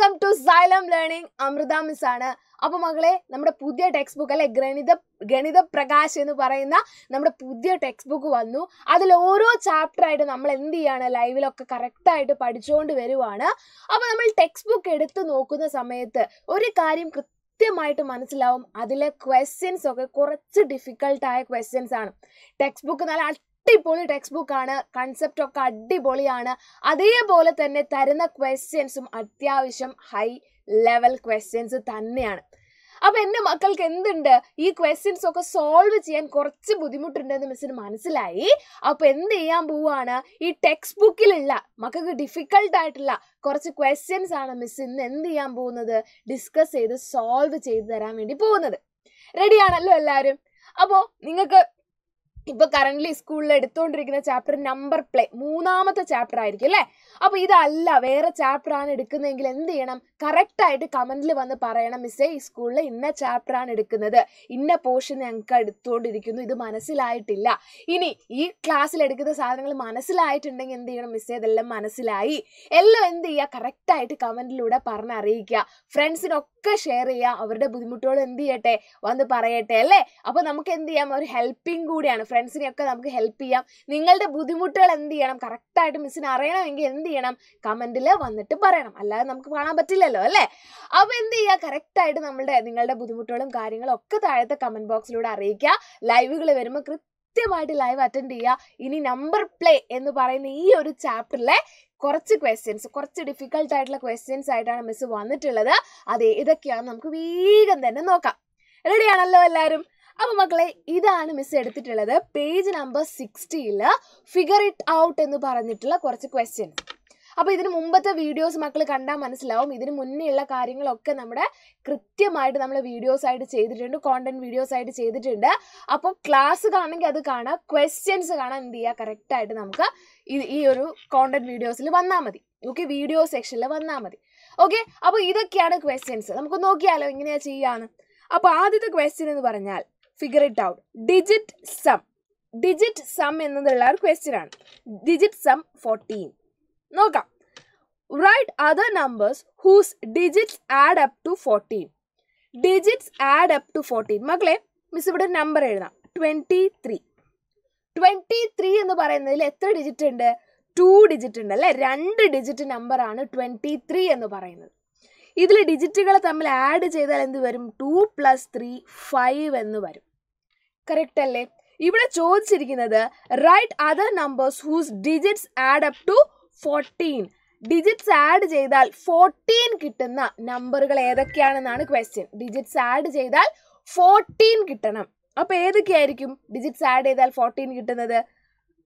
Welcome to Xylem learning Amrutha miss ആണ് അപ്പോൾ മകളെ നമ്മുടെ പുതിയ ടെക്സ്റ്റ് ബുക്ക് അല്ലെ ഗണിത ഗണിത പ്രകാശ് എന്ന് പറയുന്ന നമ്മുടെ പുതിയ ടെക്സ്റ്റ് ബുക്ക് വന്നു അതിൽ ഓരോ ചാപ്റ്റർ ആയിട്ട് നമ്മൾ എന്ത് ചെയ്യാണ് ലൈവിലൊക്കെ കറക്റ്റായിട്ട് പഠിച്ചുകൊണ്ട് വരുവാണ് അപ്പോൾ നമ്മൾ ടെക്സ്റ്റ് ബുക്ക് എടുത്ത് നോക്കുന്ന സമയത്ത് ഒരു കാര്യം കൃത്യമായിട്ട് മനസ്സിലാവും അതിലെ ക്വസ്റ്റ്യൻസ് ഒക്കെ കുറച്ച് ഡിഫിക്കൽട്ടായ ക്വസ്റ്റ്യൻസ് ആണ് ടെക്സ്റ്റ് ബുക്ക് നല്ല അടിപൊളി ടെക്സ്റ്റ് ബുക്കാണ് കൺസെപ്റ്റ് ഒക്കെ അടിപൊളിയാണ് അതേപോലെ തന്നെ തരുന്ന ക്വസ്റ്റ്യൻസും അത്യാവശ്യം ഹൈ ലെവൽ ക്വസ്റ്റ്യൻസ് തന്നെയാണ് അപ്പം എൻ്റെ മക്കൾക്ക് എന്തുണ്ട് ഈ ക്വസ്റ്റ്യൻസ് ഒക്കെ സോൾവ് ചെയ്യാൻ കുറച്ച് ബുദ്ധിമുട്ടുണ്ടെന്ന് മിസ്സിന് മനസ്സിലായി അപ്പോൾ എന്ത് ചെയ്യാൻ പോവുകയാണ് ഈ ടെക്സ്റ്റ് ബുക്കിലുള്ള മക്കൾക്ക് ഡിഫിക്കൽട്ട് ആയിട്ടുള്ള കുറച്ച് ക്വസ്റ്റ്യൻസ് ആണ് മിസ് ഇന്ന് എന്ത് ചെയ്യാൻ പോകുന്നത് ഡിസ്കസ് ചെയ്ത് സോൾവ് ചെയ്ത് തരാൻ വേണ്ടി പോകുന്നത് റെഡിയാണല്ലോ എല്ലാവരും അപ്പോൾ നിങ്ങൾക്ക് ഇപ്പൊ കറന്റ് സ്കൂളിൽ എടുത്തുകൊണ്ടിരിക്കുന്ന ചാപ്റ്റർ നമ്പർ പ്ലേ മൂന്നാമത്തെ ചാപ്റ്റർ ആയിരിക്കും അല്ലെ അപ്പൊ ഇതല്ല വേറെ ചാപ്റ്റർ ആണ് എടുക്കുന്നതെങ്കിൽ എന്ത് ചെയ്യണം കറക്റ്റായിട്ട് കമൻറ്റിൽ വന്ന് പറയണം മിസ്സേ ഈ സ്കൂളിൽ ഇന്ന ചാപ്റ്ററാണ് എടുക്കുന്നത് ഇന്ന പോർഷൻ ഞങ്ങൾക്ക് എടുത്തുകൊണ്ടിരിക്കുന്നു ഇത് മനസ്സിലായിട്ടില്ല ഇനി ഈ ക്ലാസ്സിൽ എടുക്കുന്ന സാധനങ്ങൾ മനസ്സിലായിട്ടുണ്ടെങ്കിൽ എന്ത് ചെയ്യണം മിസ്സേ ഇതെല്ലാം മനസ്സിലായി എല്ലാം എന്ത് ചെയ്യുക കറക്റ്റായിട്ട് കമൻറ്റിലൂടെ പറഞ്ഞറിയിക്കുക ഫ്രണ്ട്സിനൊക്കെ ഷെയർ ചെയ്യുക അവരുടെ ബുദ്ധിമുട്ടുകൾ എന്ത് ചെയ്യട്ടെ വന്ന് പറയട്ടെ അല്ലേ അപ്പോൾ നമുക്ക് എന്ത് ചെയ്യാം ഒരു ഹെൽപ്പിംഗ് കൂടിയാണ് ഫ്രണ്ട്സിനെയൊക്കെ നമുക്ക് ഹെൽപ്പ് ചെയ്യാം നിങ്ങളുടെ ബുദ്ധിമുട്ടുകൾ എന്ത് ചെയ്യണം കറക്റ്റായിട്ട് മിസ്സിന് അറിയണമെങ്കിൽ എന്ത് ചെയ്യണം കമൻറ്റിൽ വന്നിട്ട് പറയണം അല്ലാതെ നമുക്ക് കാണാൻ പറ്റില്ല ഇല്ലല്ലോ അല്ലേ അപ്പൊ എന്ത് ചെയ്യുക കറക്റ്റ് ആയിട്ട് നമ്മുടെ നിങ്ങളുടെ ബുദ്ധിമുട്ടുകളും കാര്യങ്ങളും ഒക്കെ താഴത്തെ കമന്റ് ബോക്സിലൂടെ അറിയിക്കുക ലൈവുകൾ വരുമ്പോൾ കൃത്യമായിട്ട് ലൈവ് അറ്റൻഡ് ചെയ്യുക ഇനി നമ്പർ പ്ലേ എന്ന് പറയുന്ന ഈ ഒരു ചാപ്റ്ററിലെ കുറച്ച് ക്വസ്റ്റ്യൻസ് കുറച്ച് ഡിഫിക്കൽട്ട് ആയിട്ടുള്ള ക്വസ്റ്റ്യൻസ് ആയിട്ടാണ് മിസ് വന്നിട്ടുള്ളത് അത് ഏതൊക്കെയാണെന്ന് നമുക്ക് വേഗം തന്നെ നോക്കാം റെഡിയാണല്ലോ എല്ലാവരും അപ്പൊ മക്കളെ ഇതാണ് മിസ് എടുത്തിട്ടുള്ളത് പേജ് നമ്പർ സിക്സ്റ്റിയില് ഫിഗർ ഇറ്റ് ഔട്ട് എന്ന് പറഞ്ഞിട്ടുള്ള കുറച്ച് ക്വസ്റ്റ്യൻസ് അപ്പോൾ ഇതിന് മുമ്പത്തെ വീഡിയോസ് മക്കൾ കണ്ടാൽ മനസ്സിലാവും ഇതിന് മുന്നെയുള്ള കാര്യങ്ങളൊക്കെ നമ്മുടെ കൃത്യമായിട്ട് നമ്മൾ വീഡിയോസ് ആയിട്ട് ചെയ്തിട്ടുണ്ട് കോണ്ടന്റ് വീഡിയോസ് ആയിട്ട് ചെയ്തിട്ടുണ്ട് അപ്പോൾ ക്ലാസ് കാണണമെങ്കിൽ അത് കാണാം ക്വസ്റ്റ്യൻസ് കാണാൻ എന്ത് ചെയ്യുക കറക്റ്റായിട്ട് നമുക്ക് ഈ ഒരു കോണ്ടന്റ് വീഡിയോസിൽ വന്നാൽ മതി ഓക്കെ വീഡിയോ സെക്ഷനിൽ വന്നാൽ മതി ഓക്കെ അപ്പോൾ ഇതൊക്കെയാണ് ക്വസ്റ്റ്യൻസ് നമുക്ക് നോക്കിയാലോ ഇങ്ങനെയാ ചെയ്യാന്ന് അപ്പോൾ ആദ്യത്തെ ക്വസ്റ്റ്യൻ എന്ന് പറഞ്ഞാൽ figure it out digit sum digit sum എന്നതുള്ള ഒരു ക്വസ്റ്റ്യൻ ആണ് ഡിജിറ്റ് സം ഫോർട്ടീൻ നോക്കാം Write other numbers whose digits add up to 14. Digits add up to 14. മക്കളെ മിസ് ഇവിടെ നമ്പർ എഴുതാം ട്വൻറ്റി ത്രീ ട്വൻറ്റി ത്രീ എന്ന് പറയുന്നതിൽ എത്ര ഡിജിറ്റ് ഉണ്ട് ടു ഡിജിറ്റ് ഉണ്ട് അല്ലേ രണ്ട് ഡിജിറ്റ് നമ്പറാണ് ട്വൻറ്റി ത്രീ എന്ന് പറയുന്നത് ഇതിൽ ഡിജിറ്റുകൾ തമ്മിൽ ആഡ് ചെയ്താൽ എന്ത് വരും ടു പ്ലസ് ത്രീ ഫൈവ് എന്ന് വരും കറക്റ്റ് അല്ലേ ഇവിടെ ചോദിച്ചിരിക്കുന്നത് write other numbers whose digits add up to fourteen digits add ചെയ്താൽ ഫോർട്ടീൻ കിട്ടുന്ന നമ്പറുകൾ ഏതൊക്കെയാണെന്നാണ് ക്വസ്റ്റ്യൻ ഡിജിറ്റ്സ് ആഡ് ചെയ്താൽ ഫോർട്ടീൻ കിട്ടണം അപ്പോൾ ഏതൊക്കെയായിരിക്കും ഡിജിറ്റ്സ് ആഡ് ചെയ്താൽ ഫോർട്ടീൻ കിട്ടുന്നത്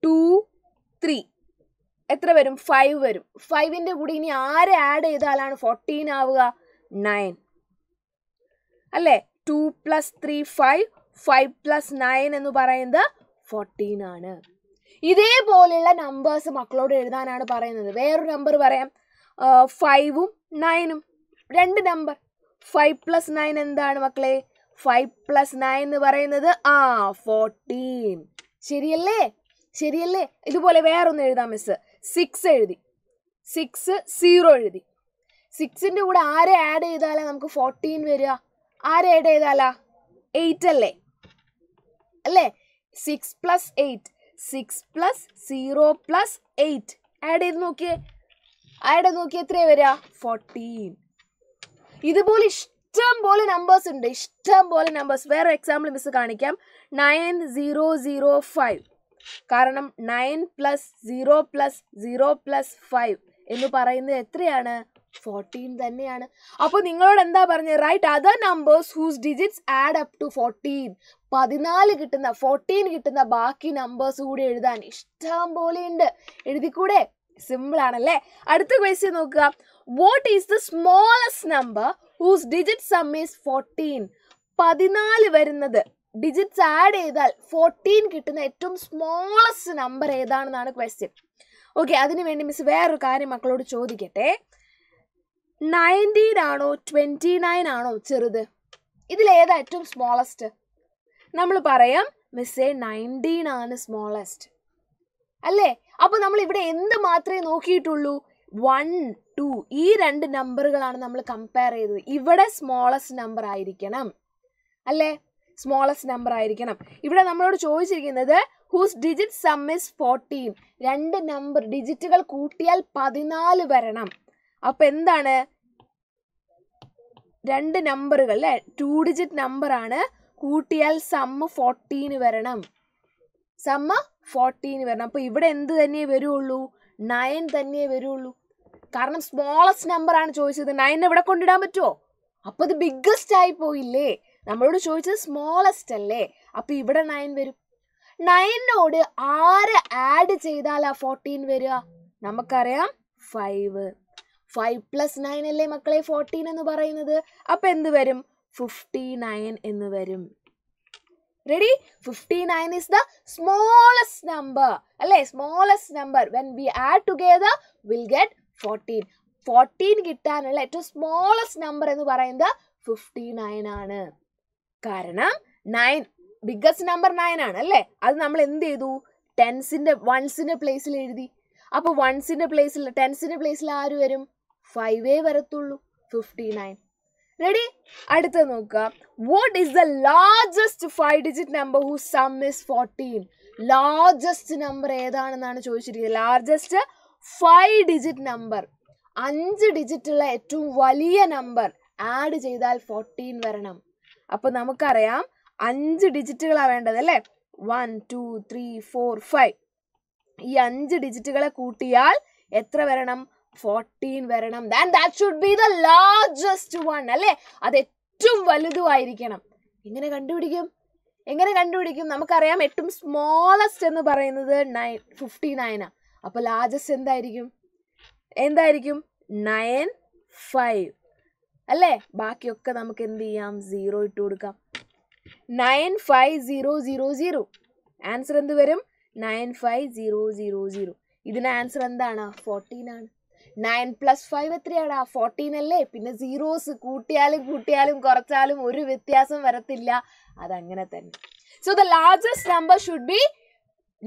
ടു ത്രീ എത്ര വരും ഫൈവ് വരും ഫൈവിൻ്റെ കൂടെ ഇനി ആര് ആഡ് ചെയ്താലാണ് ഫോർട്ടീൻ ആവുക നയൻ അല്ലേ two plus three five five plus nine എന്ന് പറയുന്നത് ഫോർട്ടീൻ ആണ് ഇതേപോലെയുള്ള നമ്പേഴ്സ് മക്കളോട് എഴുതാനാണ് പറയുന്നത് വേറൊരു നമ്പർ പറയാം ഫൈവും നയനും രണ്ട് നമ്പർ ഫൈവ് പ്ലസ് നയൻ എന്താണ് മക്കളെ ഫൈവ് പ്ലസ് നയൻ എന്ന് പറയുന്നത് ആ ഫോർട്ടീൻ ശരിയല്ലേ ശരിയല്ലേ ഇതുപോലെ വേറൊന്ന് എഴുതാം മിസ് സിക്സ് എഴുതി സിക്സ് സീറോ എഴുതി സിക്സിൻ്റെ കൂടെ ആരെ ആഡ് ചെയ്താലാ നമുക്ക് ഫോർട്ടീൻ വരിക ആരെ ആഡ് ചെയ്താലാ എയ്റ്റ് അല്ലേ അല്ലേ six plus eight six plus zero plus eight add ചെയ്ത് നോക്കിയേ ആഡ് ചെയ്ത് നോക്കിയേ എത്രയാണ് വരിക ഫോർട്ടീൻ ഇതുപോലെ ഇഷ്ടം പോലെ നമ്പേഴ്സ് ഉണ്ട് ഇഷ്ടം പോലെ നമ്പേഴ്സ് വേറെ എക്സാമ്പിൾ മിസ് കാണിക്കാം നയൻ സീറോ സീറോ ഫൈവ് കാരണം nine plus zero plus zero plus five എന്ന് പറയുന്നത് എത്രയാണ് ഫോർട്ടീൻ തന്നെയാണ് അപ്പോൾ നിങ്ങളോട് എന്താ പറഞ്ഞത് write other numbers whose digits add up to fourteen പതിനാല് കിട്ടുന്ന ഫോർട്ടീൻ കിട്ടുന്ന ബാക്കി നമ്പേഴ്സ് കൂടി എഴുതാൻ ഇഷ്ടം പോലെ ഉണ്ട് എഴുതിക്കൂടെ സിമ്പിൾ ആണല്ലേ അടുത്ത ക്വസ്റ്റ്യൻ നോക്കുക what is the smallest number whose digit sum is fourteen പതിനാല് വരുന്നത് ഡിജിറ്റ്സ് ആഡ് ചെയ്താൽ ഫോർട്ടീൻ കിട്ടുന്ന ഏറ്റവും സ്മോളസ്റ്റ് നമ്പർ ഏതാണെന്നാണ് ക്വസ്റ്റ്യൻ ഓക്കെ അതിനുവേണ്ടി മിസ് വേറൊരു കാര്യം മക്കളോട് ചോദിക്കട്ടെ നയൻറ്റീൻ ആണോ ട്വൻറ്റി നയൻ ആണോ ചെറുത് ഇതിലേതാ ഏറ്റവും സ്മോളസ്റ്റ് നമ്മൾ പറയാം മിസ്സേ നയൻറ്റീൻ ആണ് സ്മോളസ്റ്റ് അല്ലേ അപ്പോൾ നമ്മൾ ഇവിടെ എന്ത് മാത്രമേ നോക്കിയിട്ടുള്ളൂ വൺ ടു ഈ രണ്ട് നമ്പറുകളാണ് നമ്മൾ കമ്പയർ ചെയ്തത് ഇവിടെ സ്മോളസ്റ്റ് നമ്പർ ആയിരിക്കണം അല്ലേ സ്മോളസ്റ്റ് നമ്പർ ആയിരിക്കണം ഇവിടെ നമ്മളോട് ചോദിച്ചിരിക്കുന്നത് whose digit sum is fourteen രണ്ട് നമ്പർ ഡിജിറ്റുകൾ കൂട്ടിയാൽ പതിനാല് വരണം അപ്പൊ എന്താണ് രണ്ട് നമ്പറുകൾ അല്ലെ ടു ഡിജിറ്റ് ആണ് കൂട്ടിയാൽ സമ്മ ഫോർട്ടീന് വരണം സമ്മ ഫോർട്ടീന് വരണം അപ്പോൾ ഇവിടെ എന്ത് തന്നെയേ വരുള്ളൂ നയൻ തന്നെയേ വരുള്ളൂ കാരണം സ്മോളസ്റ്റ് ആണ് ചോദിച്ചത് നയൻ എവിടെ കൊണ്ടിടാൻ പറ്റുമോ അപ്പോൾ അത് ബിഗ്ഗസ്റ്റ് ആയി പോയില്ലേ നമ്മളോട് ചോദിച്ചത് സ്മോളസ്റ്റ് അല്ലേ അപ്പോൾ ഇവിടെ നയൻ വരും നയനോട് ആറ് ആഡ് ചെയ്താലാ ഫോർട്ടീൻ വരിക നമുക്കറിയാം ഫൈവ് ഫൈവ് പ്ലസ് നയൻ അല്ലേ മക്കളെ ഫോർട്ടീൻ എന്ന് പറയുന്നത് അപ്പം എന്ത് വരും ഫിഫ്റ്റി നയൻ എന്ന് വരും ready fifty nine is the smallest number അല്ലേ smallest number when we add together will get fourteen fourteen കിട്ടാനുള്ള ഏറ്റവും സ്മോളസ്റ്റ് നമ്പർ എന്ന് പറയുന്നത് ഫിഫ്റ്റി നയൻ ആണ് കാരണം നയൻ ബിഗ്ഗസ്റ്റ് നമ്പർ നയൻ ആണ് അല്ലേ അത് നമ്മൾ എന്ത് ചെയ്തു ടെൻസിൻ്റെ വൺസിൻ്റെ പ്ലേസിൽ എഴുതി അപ്പോൾ വൺസിൻ്റെ പ്ലേസിൽ ടെൻസിൻ്റെ പ്ലേസിൽ ആര് വരും ഫൈവേ വരത്തുള്ളൂ ഫിഫ്റ്റി നയൻ റെഡി അടുത്ത നോക്കുക what is the largest five digit number who sum is fourteen largest number ഏതാണെന്നാണ് ചോദിച്ചിരിക്കുന്നത് ലാർജസ്റ്റ് ഫൈവ് ഡിജിറ്റ് നമ്പർ അഞ്ച് ഡിജിറ്റുള്ള ഏറ്റവും വലിയ നമ്പർ ആഡ് ചെയ്താൽ ഫോർട്ടീൻ വരണം അപ്പോൾ നമുക്കറിയാം അഞ്ച് ഡിജിറ്റുകളാണ് വേണ്ടത് അല്ലേ one two three four five ഈ അഞ്ച് ഡിജിറ്റുകളെ കൂട്ടിയാൽ എത്ര വരണം ഫോർട്ടീൻ വരണം then that should be the largest one അല്ലേ അത് ഏറ്റവും വലുതുമായിരിക്കണം എങ്ങനെ കണ്ടുപിടിക്കും എങ്ങനെ കണ്ടുപിടിക്കും നമുക്കറിയാം ഏറ്റവും സ്മോളസ്റ്റ് എന്ന് പറയുന്നത് നയൻ ഫിഫ്റ്റി നയനാണ് അപ്പോൾ ലാർജസ്റ്റ് എന്തായിരിക്കും എന്തായിരിക്കും നയൻ ഫൈവ് അല്ലേ ബാക്കിയൊക്കെ നമുക്ക് എന്ത് ചെയ്യാം സീറോ ഇട്ട് കൊടുക്കാം nine five zero zero zero answer എന്ത് വരും nine five zero zero zero ഇതിന് ആൻസർ എന്താണ് ഫോർട്ടീൻ ആണ് നയൻ പ്ലസ് ഫൈവ് എത്രയാണ് ഫോർട്ടീൻ അല്ലേ പിന്നെ സീറോസ് കൂട്ടിയാലും കൂട്ടിയാലും കുറച്ചാലും ഒരു വ്യത്യാസം വരത്തില്ല അതങ്ങനെ തന്നെ so the largest number should be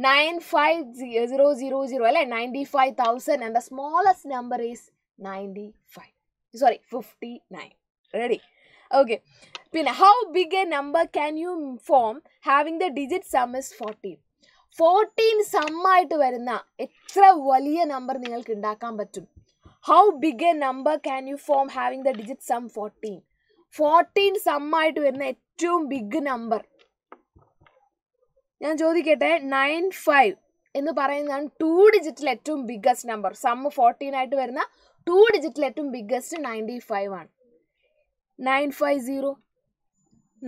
nine five zero zero zero അല്ലെ ninety five thousand and the smallest number is ninety five sorry fifty nine ready okay പിന്നെ how big a number can you form having the digit sum is fourteen fourteen സമ്മായിട്ട് വരുന്ന എത്ര വലിയ number നിങ്ങൾക്ക് ഉണ്ടാക്കാൻ പറ്റും how big a number can you form having the digit sum fourteen fourteen സമ്മായിട്ട് വരുന്ന ഏറ്റവും ബിഗ് നമ്പർ ഞാൻ ചോദിക്കട്ടെ നയൻ ഫൈവ് എന്ന് പറയുന്നതാണ് ടു ഡിജിറ്റിൽ ഏറ്റവും ബിഗ്ഗസ്റ്റ് നമ്പർ സം ഫോർട്ടീൻ ആയിട്ട് വരുന്ന ടു ഡിജിറ്റിൽ ഏറ്റവും ബിഗ്ഗസ്റ്റ് നയൻറ്റി ഫൈവ് ആണ് nine five zero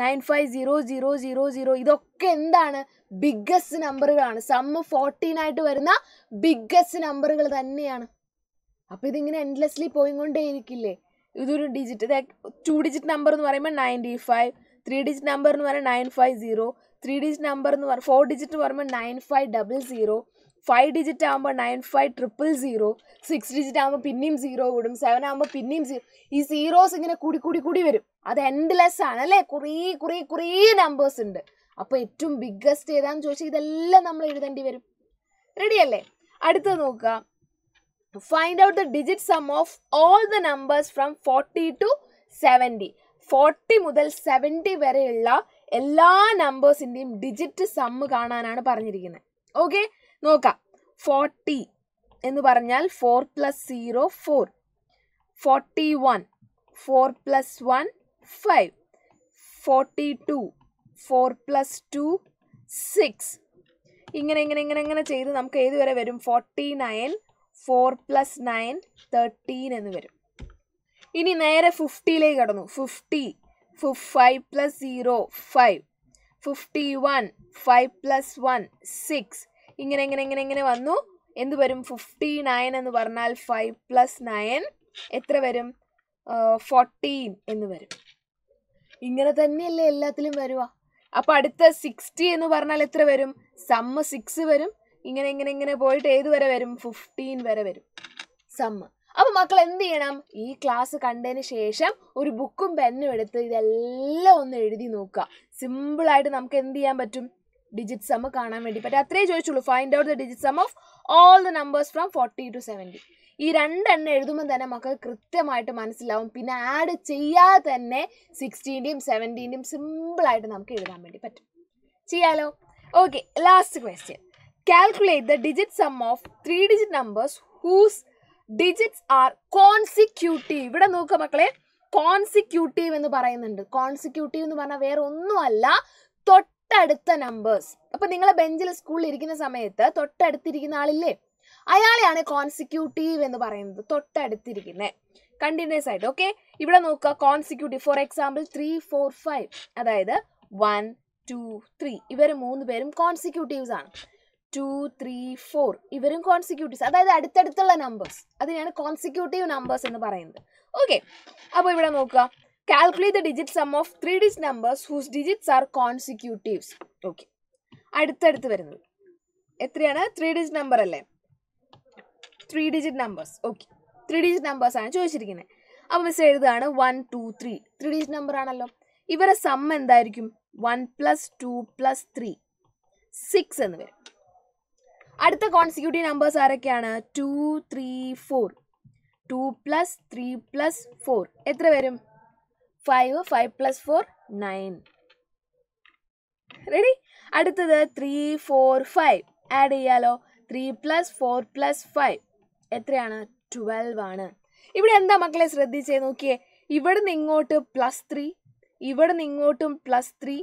nine five zero zero zero zero ഇതൊക്കെ എന്താണ് ബിഗ്ഗസ്റ്റ് നമ്പറുകളാണ് സമ്മ് ഫോർട്ടീൻ ആയിട്ട് വരുന്ന ബിഗ്ഗസ്റ്റ് നമ്പറുകൾ തന്നെയാണ് അപ്പോൾ ഇതിങ്ങനെ എൻഡ്ലെസ്ലി ഇരിക്കില്ലേ ഇതൊരു ഡിജിറ്റ് ടു ഡിജിറ്റ് നമ്പർ എന്ന് പറയുമ്പോൾ ninety five three digit number എന്ന് പറയുമ്പോൾ nine five zero three digit number എന്ന് പറയുമ്പോൾ ഫോർ ഡിജിറ്റ് പറയുമ്പോൾ nine five double zero five digit ആകുമ്പോൾ nine five triple zero six digit ആകുമ്പോൾ പിന്നെയും സീറോ കൂടും സെവൻ ആകുമ്പോൾ പിന്നെയും സീറോ ഈ സീറോസ് ഇങ്ങനെ കൂടി കൂടി കൂടി വരും അത് എൻഡ്ലെസ് ആണ് അല്ലേ കുറേ കുറേ കുറേ നമ്പേഴ്സ് ഉണ്ട് അപ്പോൾ ഏറ്റവും ബിഗ്ഗസ്റ്റ് ഏതാന്ന് ചോദിച്ചാൽ ഇതെല്ലാം നമ്മൾ എഴുതേണ്ടി വരും റെഡിയല്ലേ അടുത്തത് നോക്കുക find out the digit sum of all the numbers from forty to seventy forty മുതൽ സെവൻറ്റി വരെയുള്ള എല്ലാ നമ്പേഴ്സിൻ്റെയും ഡിജിറ്റ് സമ്മ് കാണാനാണ് പറഞ്ഞിരിക്കുന്നത് ഓക്കെ നോക്കാം ഫോർട്ടി എന്ന് പറഞ്ഞാൽ four plus zero four forty one four plus one five forty two four plus two six ഇങ്ങനെ ഇങ്ങനെ ഇങ്ങനെ ഇങ്ങനെ ചെയ്ത് നമുക്ക് ഏത് വരെ വരും forty nine four plus nine thirteen എന്ന് വരും ഇനി നേരെ ഫിഫ്റ്റിയിലേക്ക് കടന്നു fifty five plus zero five fifty one five plus one six ഇങ്ങനെ ഇങ്ങനെ ഇങ്ങനെ ഇങ്ങനെ വന്നു എന്ത് വരും ഫിഫ്റ്റി നയൻ എന്ന് പറഞ്ഞാൽ ഫൈവ് പ്ലസ് നയൻ എത്ര വരും ഫോർട്ടീൻ എന്ന് വരും ഇങ്ങനെ തന്നെയല്ലേ എല്ലാത്തിലും വരുക അപ്പോൾ അടുത്ത സിക്സ്റ്റി എന്ന് പറഞ്ഞാൽ എത്ര വരും സമ്മ സിക്സ് വരും ഇങ്ങനെ ഇങ്ങനെ ഇങ്ങനെ പോയിട്ട് ഏത് വരെ വരും ഫിഫ്റ്റീൻ വരെ വരും സമ്മ അപ്പോൾ മക്കൾ എന്ത് ചെയ്യണം ഈ ക്ലാസ് കണ്ടതിന് ശേഷം ഒരു ബുക്കും പെന്നും എടുത്ത് ഇതെല്ലാം ഒന്ന് എഴുതി നോക്കുക സിമ്പിളായിട്ട് നമുക്ക് എന്ത് ചെയ്യാൻ പറ്റും ഡിജിറ്റ് സമ്മ് കാണാൻ വേണ്ടി പറ്റും അത്രേ ചോദിച്ചുള്ളൂ find out the digit sum of all the numbers from forty to seventy ഈ രണ്ടെണ്ണം എഴുതുമ്പോൾ തന്നെ മക്കൾ കൃത്യമായിട്ട് മനസ്സിലാവും പിന്നെ ആഡ് ചെയ്യാതെ തന്നെ സിക്സ്റ്റീൻ്റെയും സെവൻറ്റീൻ്റെയും സിമ്പിളായിട്ട് നമുക്ക് എഴുതാൻ വേണ്ടി പറ്റും ചെയ്യാലോ okay last question calculate the digit sum of three digit numbers whose digits are consecutive ഇവിടെ നോക്കുക മക്കളെ കോൺസിക്യൂട്ടീവ് എന്ന് പറയുന്നുണ്ട് കോൺസിക്യൂട്ടീവ് എന്ന് പറഞ്ഞാൽ വേറെ ഒന്നുമല്ല തൊട്ട് തൊട്ടടുത്ത നമ്പേഴ്സ് അപ്പൊ നിങ്ങളെ ബെഞ്ചിൽ സ്കൂളിൽ ഇരിക്കുന്ന സമയത്ത് തൊട്ടടുത്തിരിക്കുന്ന ആളില്ലേ അയാളെയാണ് കോൺസിക്യൂട്ടീവ് എന്ന് പറയുന്നത് തൊട്ടടുത്തിരിക്കുന്നത് കണ്ടിന്യൂസ് ആയിട്ട് ഓക്കെ ഇവിടെ നോക്കുക consecutive for example three four five അതായത് വൺ ടു ത്രീ ഇവർ മൂന്ന് പേരും കോൺസിക്യൂട്ടീവ്സ് ആണ് ടു ത്രീ ഫോർ ഇവരും കോൺസിക്യൂട്ടീവ്സ് അതായത് അടുത്തടുത്തുള്ള നമ്പേഴ്സ് അതിനാണ് കോൺസിക്യൂട്ടീവ് നമ്പേഴ്സ് എന്ന് പറയുന്നത് ഓക്കെ അപ്പോൾ ഇവിടെ നോക്കുക calculate the digit sum of three digit numbers whose digits are consecutives okay അടുത്തടുത്ത് വരുന്നത് എത്രയാണ് ത്രീ ഡിജിറ്റ് നമ്പർ അല്ലേ three digit numbers okay three digit numbers ആണ് ചോദിച്ചിരിക്കുന്നത് അപ്പോൾ മിസ് എഴുതുകയാണ് one two three three digit number ആണല്ലോ ഇവരെ സം എന്തായിരിക്കും one plus two plus three six എന്ന് വരും അടുത്ത കോൺസിക്യൂട്ടീവ് നമ്പേഴ്സ് ആരൊക്കെയാണ് to three four two plus three plus four എത്ര വരും five five plus four nine ready അടുത്തത് ത്രീ ഫോർ ഫൈവ് ആഡ് ചെയ്യാലോ three plus four plus five എത്രയാണ് twelve ആണ് ഇവിടെ എന്താ മക്കളെ ശ്രദ്ധിച്ചേ നോക്കിയേ ഇവിടെ നിന്ന് ഇങ്ങോട്ട് പ്ലസ് ത്രീ ഇവിടെ നിന്ന് ഇങ്ങോട്ടും പ്ലസ് ത്രീ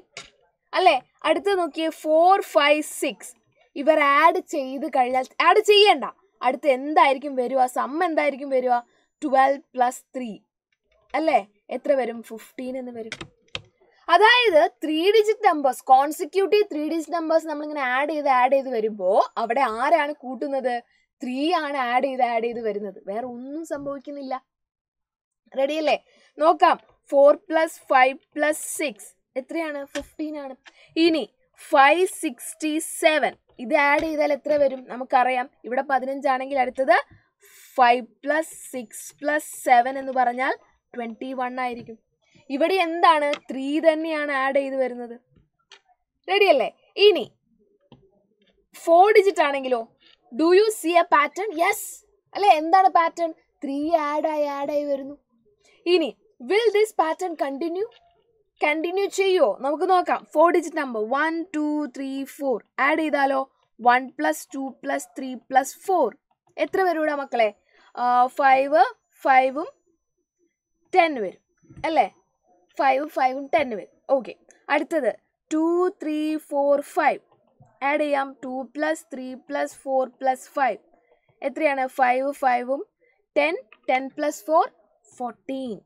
അല്ലേ അടുത്ത് നോക്കിയേ ഫോർ ഫൈവ് സിക്സ് ഇവർ ആഡ് ചെയ്ത് കഴിഞ്ഞാൽ ആഡ് ചെയ്യണ്ട അടുത്ത് എന്തായിരിക്കും വരിക സം എന്തായിരിക്കും വരിക ട്വൽവ് പ്ലസ് ത്രീ അല്ലേ എത്ര വരും ഫിഫ്റ്റീൻ എന്ന് വരും അതായത് three digit numbers consecutive three digit numbers നമ്മളിങ്ങനെ ആഡ് ചെയ്ത് ആഡ് ചെയ്ത് വരുമ്പോൾ അവിടെ ആരാണ് കൂട്ടുന്നത് ത്രീ ആണ് ആഡ് ചെയ്ത് ആഡ് ചെയ്ത് വരുന്നത് വേറെ ഒന്നും സംഭവിക്കുന്നില്ല റെഡി അല്ലേ നോക്കാം four plus five plus six എത്രയാണ് ഫിഫ്റ്റീൻ ആണ് ഇനി ഫൈവ് സിക്സ്റ്റി സെവൻ ഇത് ആഡ് ചെയ്താൽ എത്ര വരും നമുക്കറിയാം ഇവിടെ പതിനഞ്ചാണെങ്കിൽ അടുത്തത് five plus six plus seven എന്ന് പറഞ്ഞാൽ ട്വൻറ്റി വൺ ആയിരിക്കും ഇവിടെ എന്താണ് ത്രീ തന്നെയാണ് ആഡ് ചെയ്ത് വരുന്നത് റെഡിയല്ലേ ഇനി ഫോർ ഡിജിറ്റ് ആണെങ്കിലോ do you see a pattern yes അല്ലെ എന്താണ് പാറ്റേൺ ത്രീ ആഡായി ആഡായി വരുന്നു ഇനി will this pattern continue continue ചെയ്യോ നമുക്ക് നോക്കാം four digit number one two three four add ചെയ്താലോ one plus two plus three plus four എത്ര വരൂടാ മക്കളെ ഫൈവ് ഫൈവും ടെൻ വരും അല്ലേ ഫൈവും ഫൈവും ടെൻ വരും ഓക്കെ അടുത്തത് two three four five add ചെയ്യാം two plus three plus four plus five എത്രയാണ് ഫൈവ് ഫൈവും ten ten plus four fourteen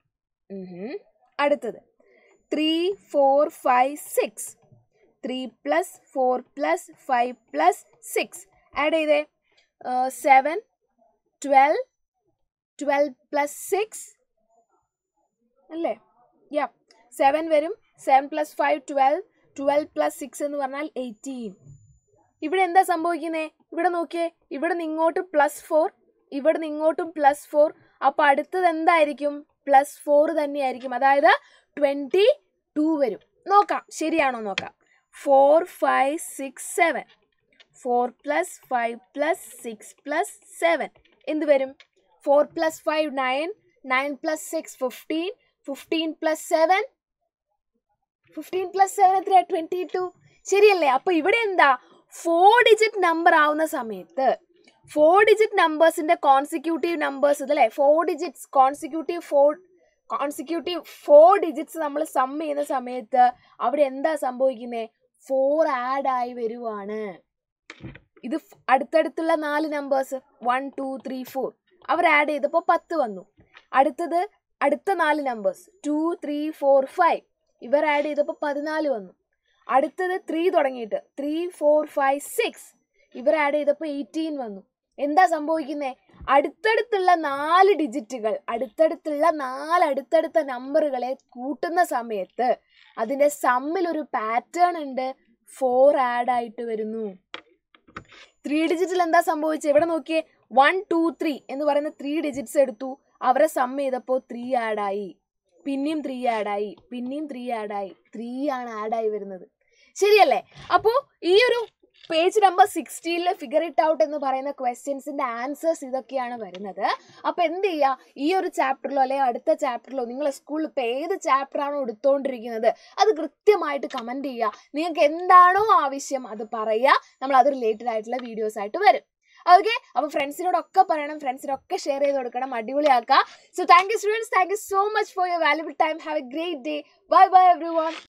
അടുത്തത് three four five six three plus four plus five plus six add ചെയ്തേ seven twelve twelve plus six അല്ലേ yeah seven വരും seven plus five twelve twelve plus six എന്ന് പറഞ്ഞാൽ eighteen ഇവിടെ എന്താ സംഭവിക്കുന്നത് ഇവിടെ നോക്കിയേ ഇവിടെ നിന്ന് ഇങ്ങോട്ട് പ്ലസ് ഫോർ ഇവിടെ നിന്ന് ഇങ്ങോട്ടും പ്ലസ് ഫോർ അപ്പോൾ അടുത്തത് എന്തായിരിക്കും പ്ലസ് ഫോർ തന്നെയായിരിക്കും അതായത് ട്വൻറ്റി ടു വരും നോക്കാം ശരിയാണോ നോക്കാം four five six seven four plus five plus six plus seven എന്ത് വരും four plus five nine nine plus six fifteen fifteen plus seven fifteen plus seven എത്രയാ ട്വന്റി ടു ശരിയല്ലേ അപ്പോൾ ഇവിടെ എന്താ ഫോർ ഡിജിറ്റ് നമ്പർ ആവുന്ന സമയത്ത് ഫോർ ഡിജിറ്റ് നമ്പേഴ്സിന്റെ കോൺസിക്യൂട്ടീവ് നമ്പേഴ്സ് ഇതല്ലേ four digits consecutive four consecutive four digits നമ്മൾ സം ചെയ്യുന്ന സമയത്ത് അവിടെ എന്താ സംഭവിക്കുന്നത് ഫോർ ആഡ് ആയി വരുവാണ് ഇത് അടുത്തടുത്തുള്ള നാല് numbers one two three four അവർ ആഡ് ചെയ്തപ്പോൾ പത്ത് വന്നു അടുത്തത് അടുത്ത നാല് numbers two three four five ഇവർ ആഡ് ചെയ്തപ്പോൾ പതിനാല് വന്നു അടുത്തത് ത്രീ തുടങ്ങിയിട്ട് ത്രീ ഫോർ ഫൈവ് സിക്സ് ഇവർ ആഡ് ചെയ്തപ്പോൾ എയ്റ്റീൻ വന്നു എന്താ സംഭവിക്കുന്നത് അടുത്തടുത്തുള്ള നാല് ഡിജിറ്റുകൾ അടുത്തടുത്തുള്ള നാല് അടുത്തടുത്ത നമ്പറുകളെ കൂട്ടുന്ന സമയത്ത് അതിൻ്റെ സമ്മിലൊരു പാറ്റേൺ ഉണ്ട് ഫോർ ആഡ് ആയിട്ട് വരുന്നു ത്രീ ഡിജിറ്റിൽ എന്താ സംഭവിച്ചത് ഇവിടെ നോക്കിയേ വൺ ടു ത്രീ എന്ന് പറയുന്ന ത്രീ ഡിജിറ്റ്സ് എടുത്തു അവരെ സം ചെയ്തപ്പോൾ ത്രീ ആഡായി പിന്നെയും ത്രീ ആഡായി പിന്നെയും ത്രീ ആഡായി ത്രീ ആണ് ആഡായി വരുന്നത് ശരിയല്ലേ അപ്പോൾ ഈ ഒരു പേജ് നമ്പർ സിക്സ്റ്റീനിൽ ഫിഗർ ഇറ്റ് ഔട്ട് എന്ന് പറയുന്ന ക്വസ്റ്റ്യൻസിൻ്റെ ആൻസേഴ്സ് ഇതൊക്കെയാണ് വരുന്നത് അപ്പോൾ എന്ത് ചെയ്യുക ഈ ഒരു ചാപ്റ്ററിലോ അല്ലെങ്കിൽ അടുത്ത ചാപ്റ്ററിലോ നിങ്ങളെ സ്കൂളിൽ ഇപ്പോൾ ഏത് ചാപ്റ്ററാണോ എടുത്തുകൊണ്ടിരിക്കുന്നത് അത് കൃത്യമായിട്ട് കമൻറ്റ് ചെയ്യുക നിങ്ങൾക്ക് എന്താണോ ആവശ്യം അത് പറയുക നമ്മൾ അത് റിലേറ്റഡ് ആയിട്ടുള്ള വീഡിയോസ് ആയിട്ട് വരും ഓക്കെ അപ്പോൾ ഫ്രണ്ട്സിനോടൊക്കെ പറയണം ഫ്രണ്ട്സിനൊക്കെ ഷെയർ ചെയ്ത് കൊടുക്കണം അടിപൊളിയാക്കുക so thank you students thank you so much for your valuable time have a great day bye bye every one